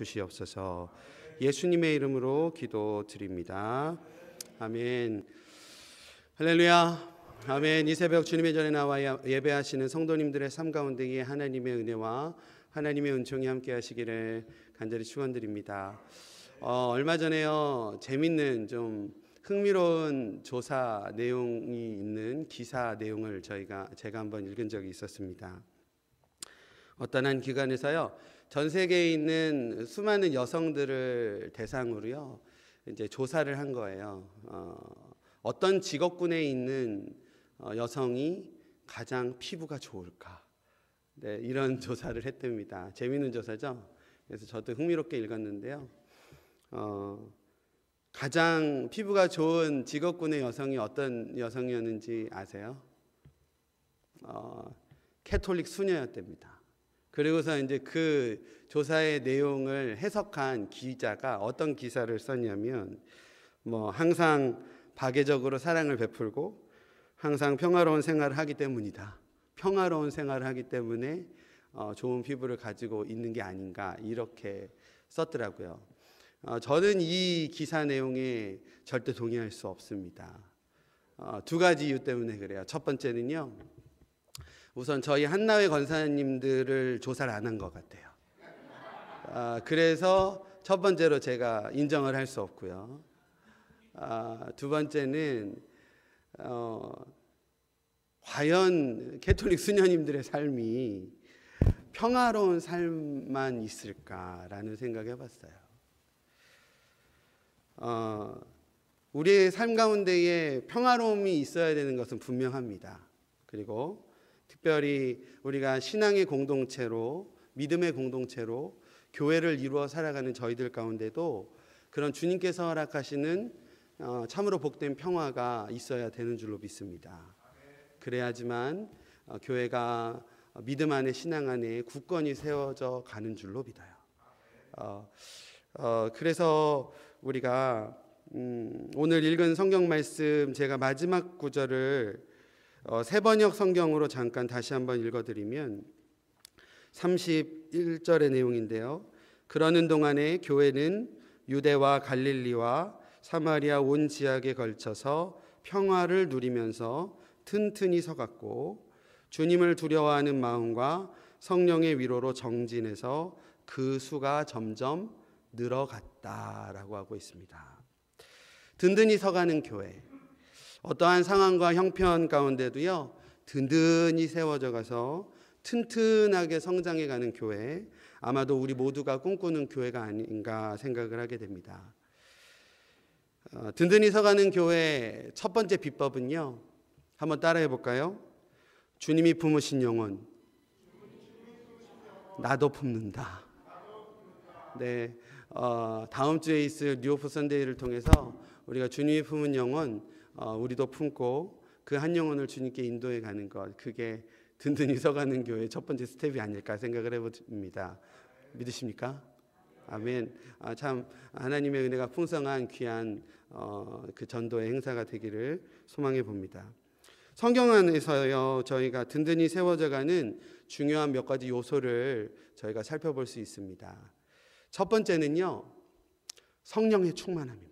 주시옵소서. 예수님의 이름으로 기도드립니다. 아멘. 할렐루야. 아멘. 이 새벽 주님의 전에 나와 예배하시는 성도님들의 삶 가운데에 하나님의 은혜와 하나님의 은총이 함께 하시기를 간절히 축원드립니다. 어, 얼마 전에요. 재밌는 좀 흥미로운 조사 내용이 있는 기사 내용을 저희가 제가 한번 읽은 적이 있었습니다. 어떤 한 기관에서요. 전 세계에 있는 수많은 여성들을 대상으로요 이제 조사를 한 거예요. 어, 어떤 직업군에 있는 어, 여성이 가장 피부가 좋을까? 네, 이런 조사를 했답니다. 재미있는 조사죠. 그래서 저도 흥미롭게 읽었는데요. 어, 가장 피부가 좋은 직업군의 여성이 어떤 여성이었는지 아세요? 어, 캐톨릭 수녀였답니다. 그리고서 이제 그 조사의 내용을 해석한 기자가 어떤 기사를 썼냐면 뭐 항상 박애적으로 사랑을 베풀고 항상 평화로운 생활을 하기 때문이다. 평화로운 생활을 하기 때문에 어, 좋은 피부를 가지고 있는 게 아닌가 이렇게 썼더라고요. 어, 저는 이 기사 내용에 절대 동의할 수 없습니다. 어, 두 가지 이유 때문에 그래요. 첫 번째는요. 우선 저희 한나회 권사님들을 조사를 안 한 것 같아요. 아, 그래서 첫 번째로 제가 인정을 할 수 없고요. 아, 두 번째는 어, 과연 캐톨릭 수녀님들의 삶이 평화로운 삶만 있을까라는 생각해 봤어요. 어, 우리의 삶 가운데에 평화로움이 있어야 되는 것은 분명합니다. 그리고 특별히 우리가 신앙의 공동체로 믿음의 공동체로 교회를 이루어 살아가는 저희들 가운데도 그런 주님께서 허락하시는 어, 참으로 복된 평화가 있어야 되는 줄로 믿습니다. 그래야지만 어, 교회가 어, 믿음 안에 신앙 안에 굳건히 세워져 가는 줄로 믿어요. 어, 어, 그래서 우리가 음, 오늘 읽은 성경 말씀 제가 마지막 구절을 어, 세번역 성경으로 잠깐 다시 한번 읽어드리면 31절의 내용인데요. 그러는 동안에 교회는 유대와 갈릴리와 사마리아 온 지역에 걸쳐서 평화를 누리면서 튼튼히 서갔고 주님을 두려워하는 마음과 성령의 위로로 정진해서 그 수가 점점 늘어갔다라고 하고 있습니다. 든든히 서가는 교회. 어떠한 상황과 형편 가운데도요, 든든히 세워져 가서 튼튼하게 성장해 가는 교회, 아마도 우리 모두가 꿈꾸는 교회가 아닌가 생각을 하게 됩니다. 어, 든든히 서가는 교회 첫 번째 비법은요. 한번 따라해 볼까요? 주님이 품으신 영혼, 나도 품는다. 네, 어, 다음 주에 있을 뉴오프 선데이를 통해서 우리가 주님이 품은 영혼, 어, 우리도 품고 그 한 영혼을 주님께 인도해 가는 것 그게 든든히 서가는 교회 첫 번째 스텝이 아닐까 생각을 해봅니다. 믿으십니까? 아멘. 아, 참 하나님의 은혜가 풍성한 귀한 어, 그 전도의 행사가 되기를 소망해 봅니다. 성경 안에서요 저희가 든든히 세워져가는 중요한 몇 가지 요소를 저희가 살펴볼 수 있습니다. 첫 번째는요 성령의 충만함입니다.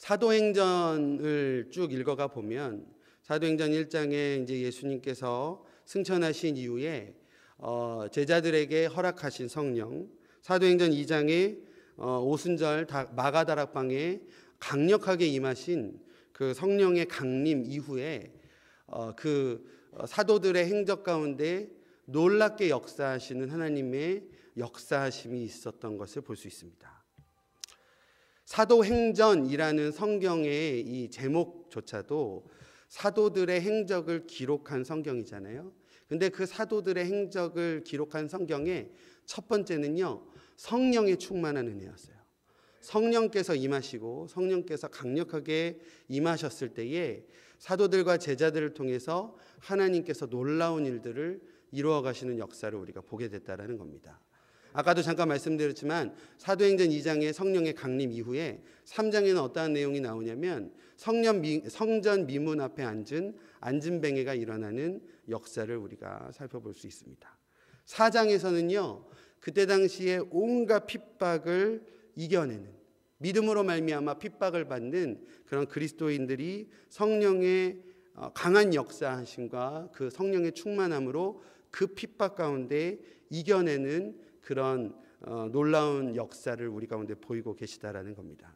사도행전을 쭉 읽어가 보면 사도행전 1장에 이제 예수님께서 승천하신 이후에 어, 제자들에게 허락하신 성령, 사도행전 2장에 어, 오순절 마가다락방에 강력하게 임하신 그 성령의 강림 이후에 어, 그 어, 사도들의 행적 가운데 놀랍게 역사하시는 하나님의 역사하심이 있었던 것을 볼 수 있습니다. 사도행전이라는 성경의 이 제목조차도 사도들의 행적을 기록한 성경이잖아요. 근데 그 사도들의 행적을 기록한 성경의 첫 번째는요, 성령의 충만한 은혜였어요. 성령께서 임하시고 성령께서 강력하게 임하셨을 때에 사도들과 제자들을 통해서 하나님께서 놀라운 일들을 이루어 가시는 역사를 우리가 보게 됐다라는 겁니다. 아까도 잠깐 말씀드렸지만 사도행전 2장의 성령의 강림 이후에 3장에는 어떠한 내용이 나오냐면 성령 미, 성전 미문 앞에 앉은 앉은뱅이가 일어나는 역사를 우리가 살펴볼 수 있습니다. 4장에서는요. 그때 당시에 온갖 핍박을 이겨내는 믿음으로 말미암아 핍박을 받는 그런 그리스도인들이 성령의 어, 강한 역사하심과 그 성령의 충만함으로 그 핍박 가운데 이겨내는 그런 어, 놀라운 역사를 우리 가운데 보이고 계시다라는 겁니다.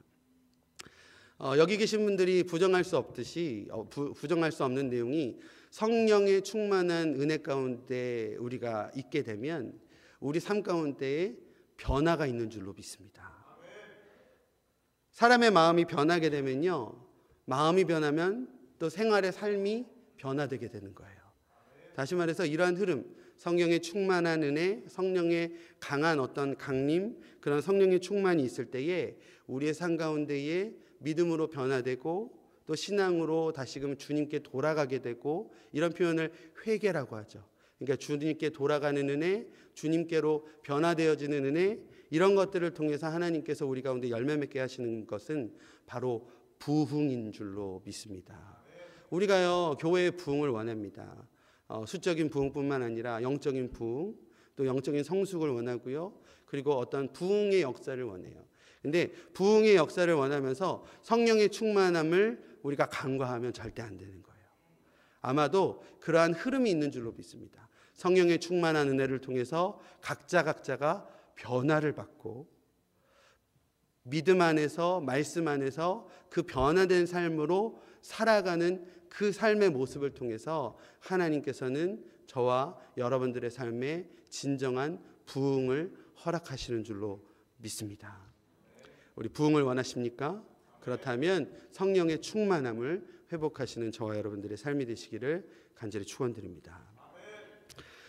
어, 여기 계신 분들이 부정할 수 없듯이 어, 부, 정할수 없는 내용이 성령의 충만한 은혜 가운데 우리가 있게 되면 우리 삶 가운데에 변화가 있는 줄로 믿습니다. 사람의 마음이 변하게 되면요, 마음이 변하면 또 생활의 삶이 변화되게 되는 거예요. 다시 말해서 이러한 흐름, 성령의 충만한 은혜, 성령의 강한 어떤 강림, 그런 성령의 충만이 있을 때에 우리의 삶 가운데에 믿음으로 변화되고 또 신앙으로 다시금 주님께 돌아가게 되고 이런 표현을 회개라고 하죠. 그러니까 주님께 돌아가는 은혜, 주님께로 변화되어지는 은혜 이런 것들을 통해서 하나님께서 우리 가운데 열매 맺게 하시는 것은 바로 부흥인 줄로 믿습니다. 우리가요 교회의 부흥을 원합니다. 어, 수적인 부흥뿐만 아니라 영적인 부흥, 또 영적인 성숙을 원하고요. 그리고 어떤 부흥의 역사를 원해요. 근데 부흥의 역사를 원하면서 성령의 충만함을 우리가 간과하면 절대 안 되는 거예요. 아마도 그러한 흐름이 있는 줄로 믿습니다. 성령의 충만한 은혜를 통해서 각자 각자가 변화를 받고 믿음 안에서 말씀 안에서 그 변화된 삶으로 살아가는 그 삶의 모습을 통해서 하나님께서는 저와 여러분들의 삶에 진정한 부흥을 허락하시는 줄로 믿습니다. 우리 부흥을 원하십니까? 그렇다면 성령의 충만함을 회복하시는 저와 여러분들의 삶이 되시기를 간절히 축원드립니다.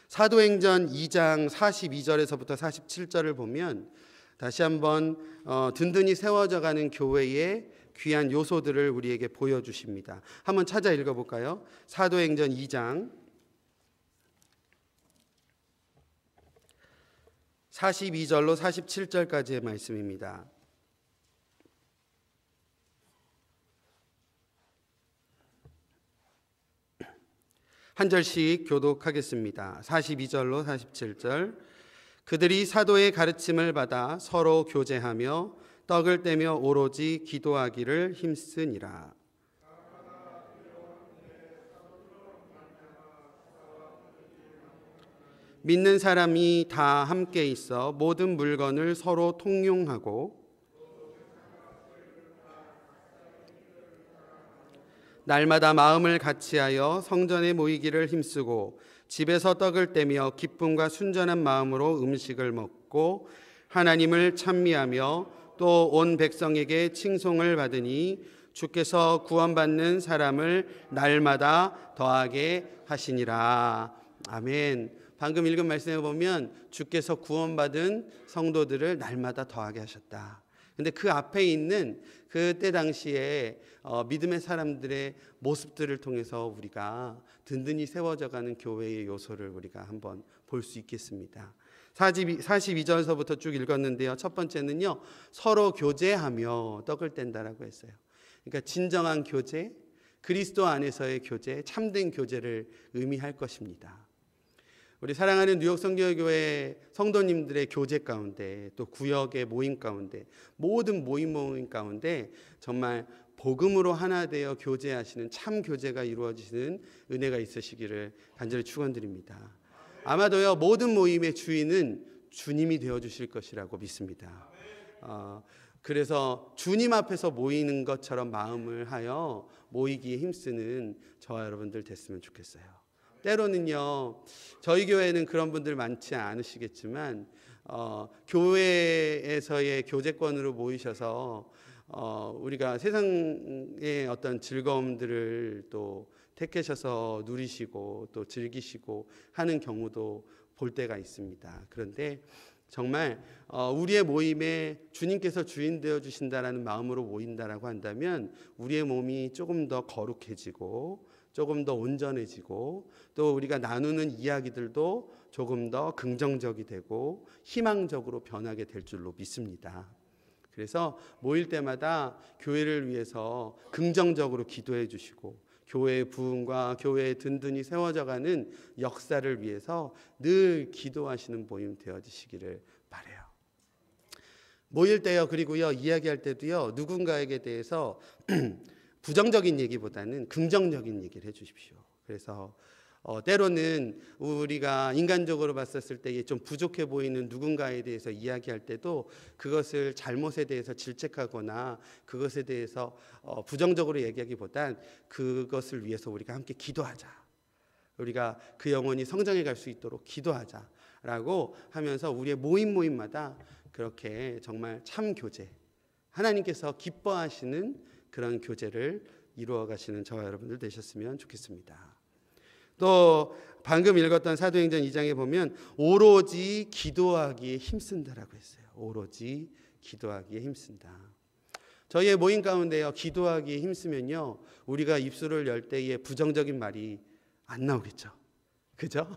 사도행전 2장 42절에서부터 47절을 보면 다시 한번 어, 든든히 세워져 가는 교회의 귀한 요소들을 우리에게 보여주십니다. 한번 찾아 읽어볼까요? 사도행전 2장 42절로 47절까지의 말씀입니다. 한 절씩 교독하겠습니다. 42절로 47절. 그들이 사도의 가르침을 받아 서로 교제하며 떡을 떼며 오로지 기도하기를 힘쓰니라. 믿는 사람이 다 함께 있어 모든 물건을 서로 통용하고 날마다 마음을 같이하여 성전에 모이기를 힘쓰고 집에서 떡을 떼며 기쁨과 순전한 마음으로 음식을 먹고 하나님을 찬미하며 또온 백성에게 칭송을 받으니 주께서 구원받는 사람을 날마다 더하게 하시니라. 아멘. 방금 읽은 말씀에 보면 주께서 구원받은 성도들을 날마다 더하게 하셨다. 근데 그 앞에 있는 그때 당시에 어, 믿음의 사람들의 모습들을 통해서 우리가 든든히 세워져가는 교회의 요소를 우리가 한번 볼 수 있겠습니다. 42, 42절서부터 쭉 읽었는데요. 첫 번째는요. 서로 교제하며 떡을 뗀다라고 했어요. 그러니까 진정한 교제, 그리스도 안에서의 교제, 참된 교제를 의미할 것입니다. 우리 사랑하는 뉴욕 성교교회 성도님들의 교제 가운데 또 구역의 모임 가운데 모든 모임 모임 가운데 정말 복음으로 하나 되어 교제하시는 참 교제가 이루어지는 은혜가 있으시기를 간절히 축원드립니다. 아마도요 모든 모임의 주인은 주님이 되어 주실 것이라고 믿습니다. 어, 그래서 주님 앞에서 모이는 것처럼 마음을 하여 모이기에 힘쓰는 저와 여러분들 됐으면 좋겠어요. 때로는요 저희 교회는 그런 분들 많지 않으시겠지만 어, 교회에서의 교제권으로 모이셔서 어, 우리가 세상의 어떤 즐거움들을 또 택해셔서 누리시고 또 즐기시고 하는 경우도 볼 때가 있습니다. 그런데 정말 어, 우리의 모임에 주님께서 주인 되어 주신다라는 마음으로 모인다라고 한다면 우리의 몸이 조금 더 거룩해지고 조금 더 온전해지고 또 우리가 나누는 이야기들도 조금 더 긍정적이 되고 희망적으로 변하게 될 줄로 믿습니다. 그래서 모일 때마다 교회를 위해서 긍정적으로 기도해 주시고 교회의 부흥과 교회의 든든히 세워져가는 역사를 위해서 늘 기도하시는 모임 되어지시기를 바래요. 모일 때요, 그리고요, 이야기할 때도요, 누군가에게 대해서 부정적인 얘기보다는 긍정적인 얘기를 해주십시오. 그래서 어, 때로는 우리가 인간적으로 봤었을 때에 좀 부족해 보이는 누군가에 대해서 이야기할 때도 그것을 잘못에 대해서 질책하거나 그것에 대해서 어, 부정적으로 얘기하기보단 그것을 위해서 우리가 함께 기도하자. 우리가 그 영혼이 성장해 갈 수 있도록 기도하자. 라고 하면서 우리의 모임 모임마다 그렇게 정말 참 교제, 하나님께서 기뻐하시는 그런 교제를 이루어 가시는 저와 여러분들 되셨으면 좋겠습니다. 또 방금 읽었던 사도행전 2장에 보면 오로지 기도하기에 힘쓴다라고 했어요. 오로지 기도하기에 힘쓴다. 저희의 모임 가운데요. 기도하기에 힘쓰면요. 우리가 입술을 열 때에 부정적인 말이 안 나오겠죠. 그죠?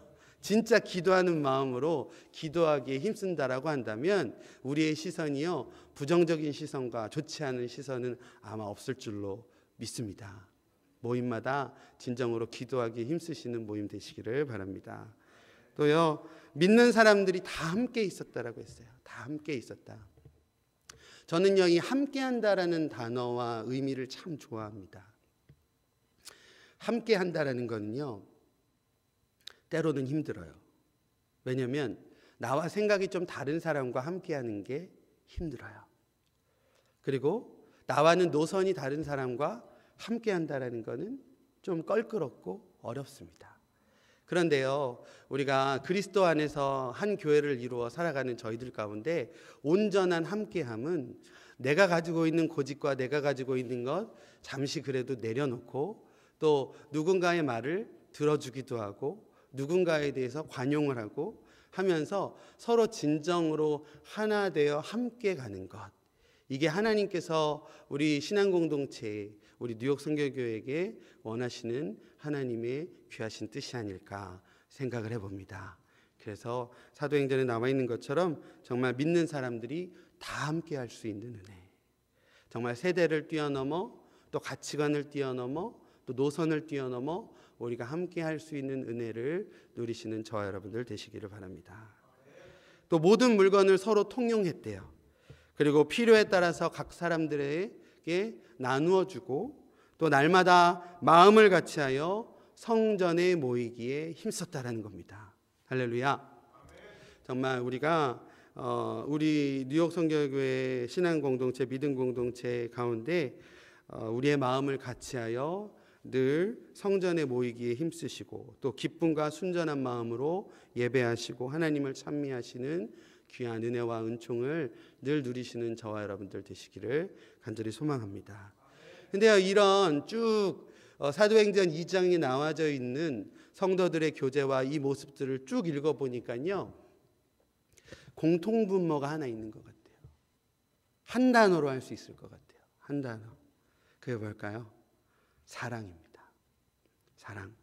진짜 기도하는 마음으로 기도하기에 힘쓴다라고 한다면 우리의 시선이요. 부정적인 시선과 좋지 않은 시선은 아마 없을 줄로 믿습니다. 모임마다 진정으로 기도하기 힘쓰시는 모임 되시기를 바랍니다. 또요 믿는 사람들이 다 함께 있었다라고 했어요. 다 함께 있었다. 저는요 이 함께한다라는 단어와 의미를 참 좋아합니다. 함께한다라는 거는요 때로는 힘들어요. 왜냐하면 나와 생각이 좀 다른 사람과 함께하는 게 힘들어요. 그리고 나와는 노선이 다른 사람과 함께 한다라는 것은 좀 껄끄럽고 어렵습니다. 그런데요, 우리가 그리스도 안에서 한 교회를 이루어 살아가는 저희들 가운데 온전한 함께함은 내가 가지고 있는 고집과 내가 가지고 있는 것 잠시 그래도 내려놓고 또 누군가의 말을 들어주기도 하고 누군가에 대해서 관용을 하고 하면서 서로 진정으로 하나 되어 함께 가는 것. 이게 하나님께서 우리 신앙 공동체에 우리 뉴욕 성경교회에게 원하시는 하나님의 귀하신 뜻이 아닐까 생각을 해봅니다. 그래서 사도행전에 남아 있는 것처럼 정말 믿는 사람들이 다 함께 할 수 있는 은혜. 정말 세대를 뛰어넘어 또 가치관을 뛰어넘어 또 노선을 뛰어넘어 우리가 함께 할 수 있는 은혜를 누리시는 저 여러분들 되시기를 바랍니다. 또 모든 물건을 서로 통용했대요. 그리고 필요에 따라서 각 사람들의 함께 나누어 주고 또 날마다 마음을 같이하여 성전에 모이기에 힘썼다라는 겁니다. 할렐루야. 정말 우리가 어, 우리 뉴욕 성결교회 신앙 공동체 믿음 공동체 가운데 어, 우리의 마음을 같이하여 늘 성전에 모이기에 힘쓰시고 또 기쁨과 순전한 마음으로 예배하시고 하나님을 찬미하시는 귀한 은혜와 은총을 늘 누리시는 저와 여러분들 되시기를 간절히 소망합니다. 근데 이런 쭉 어, 사도행전 2장에 나와져 있는 성도들의 교제와 이 모습들을 쭉 읽어보니까요, 공통분모가 하나 있는 것 같아요. 한 단어로 할 수 있을 것 같아요. 한 단어. 그게 뭘까요? 사랑입니다. 사랑.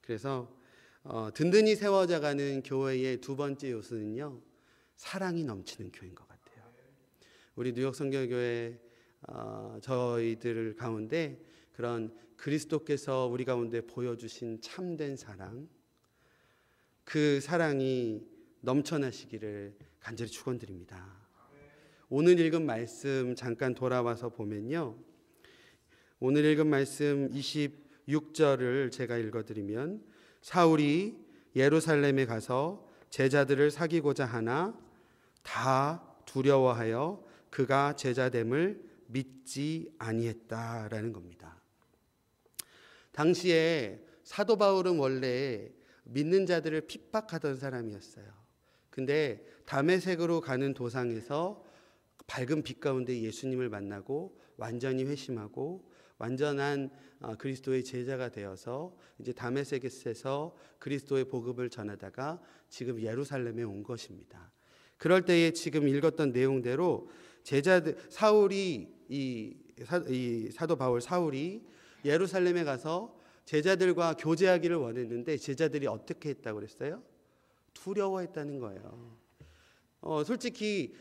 그래서 어, 든든히 세워져가는 교회의 두 번째 요소는요, 사랑이 넘치는 교인 회것 같아요. 우리 뉴욕 성경교회 어, 저희들 가운데 그런 그리스도께서 우리 가운데 보여주신 참된 사랑, 그 사랑이 넘쳐나시기를 간절히 축원드립니다. 오늘 읽은 말씀 잠깐 돌아와서 보면요. 오늘 읽은 말씀 26절을 제가 읽어드리면 사울이 예루살렘에 가서 제자들을 사귀고자 하나 다 두려워하여 그가 제자됨을 믿지 아니했다라는 겁니다. 당시에 사도 바울은 원래 믿는 자들을 핍박하던 사람이었어요. 근데 담에색으로 가는 도상에서 밝은 빛 가운데 예수님을 만나고 완전히 회심하고 완전한 어, 그리스도의 제자가 되어서 이제 담에색에서 그리스도의 복음을 전하다가 지금 예루살렘에 온 것입니다. 그럴 때에 지금 읽었던 내용대로 제자들 사울이 이, 사, 이 사도 바울 사울이 예루살렘에 가서 제자들과 교제하기를 원했는데 제자들이 어떻게 했다고 그랬어요? 두려워했다는 거예요. 어, 솔직히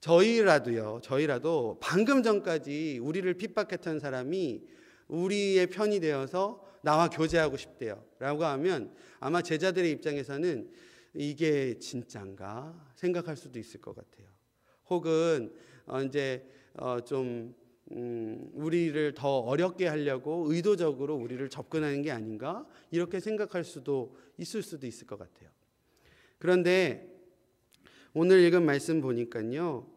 저희라도요, 저희라도 방금 전까지 우리를 핍박했던 사람이 우리의 편이 되어서 나와 교제하고 싶대요. 라고 하면 아마 제자들의 입장에서는 이게 진짠가 생각할 수도 있을 것 같아요. 혹은 어, 이제 어, 좀 음, 우리를 더 어렵게 하려고 의도적으로 우리를 접근하는 게 아닌가 이렇게 생각할 수도 있을 수도 있을 것 같아요. 그런데 오늘 읽은 말씀 보니까요.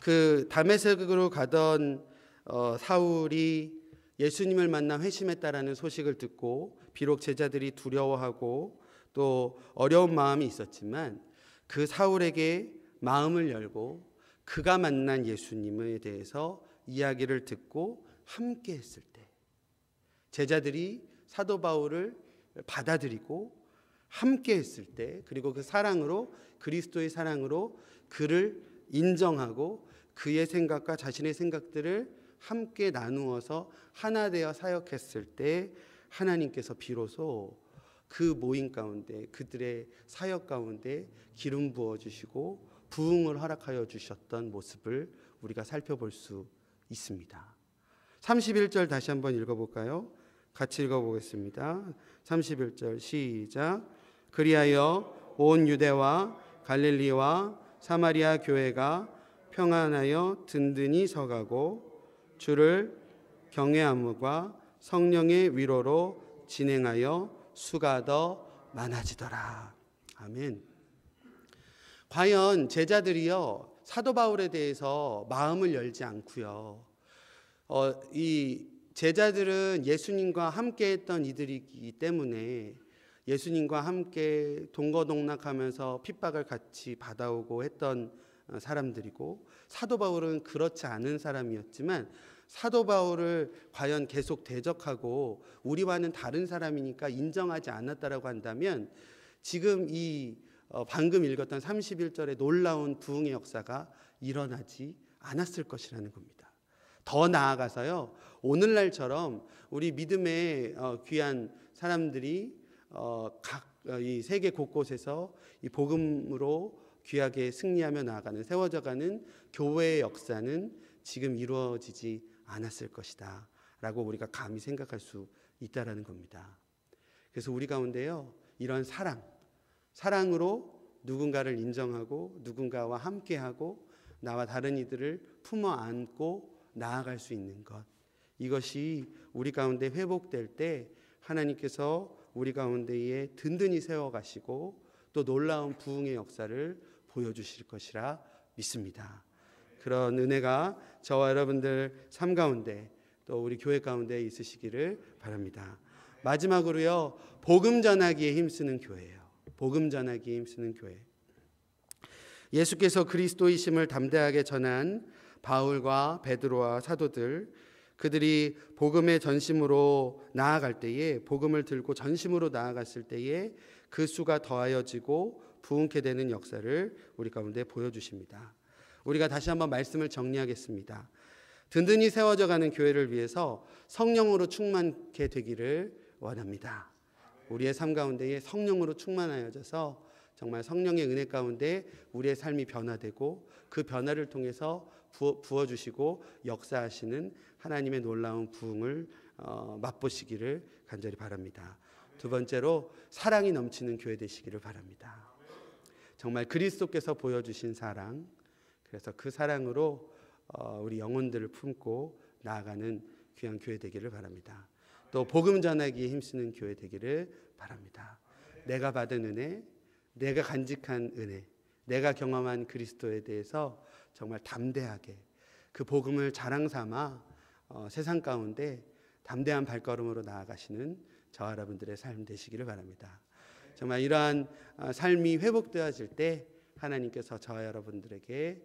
그 담에색으로 가던 어, 사울이 예수님을 만나 회심했다라는 소식을 듣고 비록 제자들이 두려워하고 또 어려운 마음이 있었지만 그 사울에게 마음을 열고 그가 만난 예수님에 대해서 이야기를 듣고 함께 했을 때 제자들이 사도 바울을 받아들이고 함께 했을 때 그리고 그 사랑으로 그리스도의 사랑으로 그를 인정하고 그의 생각과 자신의 생각들을 함께 나누어서 하나 되어 사역했을 때 하나님께서 비로소 그 모임 가운데 그들의 사역 가운데 기름 부어 주시고 부흥을 허락하여 주셨던 모습을 우리가 살펴볼 수 있습니다. 31절 다시 한번 읽어 볼까요? 같이 읽어 보겠습니다. 31절 시작. 그리하여 온 유대와 갈릴리와 사마리아 교회가 평안하여 든든히 서가고 주를 경외함과 성령의 위로로 진행하여 수가 더 많아지더라. 아멘. 과연 제자들이요 사도 바울에 대해서 마음을 열지 않고요. 어, 이 제자들은 예수님과 함께했던 이들이기 때문에 예수님과 함께 동거동락하면서 핍박을 같이 받아오고 했던 어, 사람들이고 사도 바울은 그렇지 않은 사람이었지만 사도 바울을 과연 계속 대적하고 우리와는 다른 사람이니까 인정하지 않았다라고 한다면 지금 이 어, 방금 읽었던 31절의 놀라운 부흥의 역사가 일어나지 않았을 것이라는 겁니다. 더 나아가서요. 오늘날처럼 우리 믿음의 어, 귀한 사람들이 어, 각이 세계 곳곳에서 이 복음으로 귀하게 승리하며 나아가는 세워져가는 교회의 역사는 지금 이루어지지 않았을 것이다. 라고 우리가 감히 생각할 수 있다라는 겁니다. 그래서 우리 가운데요, 이런 사랑, 사랑으로 누군가를 인정하고 누군가와 함께하고 나와 다른 이들을 품어 안고 나아갈 수 있는 것. 이것이 우리 가운데 회복될 때 하나님께서 우리 가운데에 든든히 세워가시고 또 놀라운 부흥의 역사를 보여주실 것이라 믿습니다. 그런 은혜가 저와 여러분들 삶 가운데 또 우리 교회 가운데 있으시기를 바랍니다. 마지막으로요. 복음 전하기에 힘쓰는 교회예요. 복음 전하기에 힘쓰는 교회. 예수께서 그리스도이심을 담대하게 전한 바울과 베드로와 사도들 그들이 복음의 전심으로 나아갈 때에 복음을 들고 전심으로 나아갔을 때에 그 수가 더하여지고 부흥케 되는 역사를 우리 가운데 보여주십니다. 우리가 다시 한번 말씀을 정리하겠습니다. 든든히 세워져 가는 교회를 위해서 성령으로 충만케 되기를 원합니다. 우리의 삶 가운데에 성령으로 충만하여져서 정말 성령의 은혜 가운데 우리의 삶이 변화되고 그 변화를 통해서 부어 주시고 역사하시는 하나님의 놀라운 부흥을 어, 맛보시기를 간절히 바랍니다. 두 번째로 사랑이 넘치는 교회 되시기를 바랍니다. 정말 그리스도께서 보여주신 사랑, 그래서 그 사랑으로 어, 우리 영혼들을 품고 나아가는 귀한 교회 되기를 바랍니다. 또 복음 전하기에 힘쓰는 교회 되기를 바랍니다. 내가 받은 은혜, 내가 간직한 은혜, 내가 경험한 그리스도에 대해서 정말 담대하게 그 복음을 자랑 삼아 어, 세상 가운데 담대한 발걸음으로 나아가시는 저 여러분들의 삶 되시기를 바랍니다. 정말 이러한 어, 삶이 회복되어질 때 하나님께서 저 여러분들에게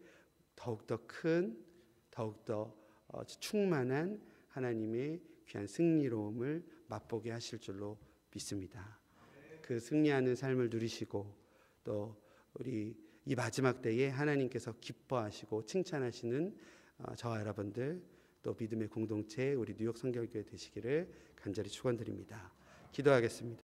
더욱더 큰, 더욱더 어, 충만한 하나님의 귀한 승리로움을 맛보게 하실 줄로 믿습니다. 그 승리하는 삶을 누리시고 또 우리 이 마지막 때에 하나님께서 기뻐하시고 칭찬하시는 어, 저와 여러분들 또 믿음의 공동체 우리 뉴욕 성결교회 되시기를 간절히 축원드립니다. 기도하겠습니다.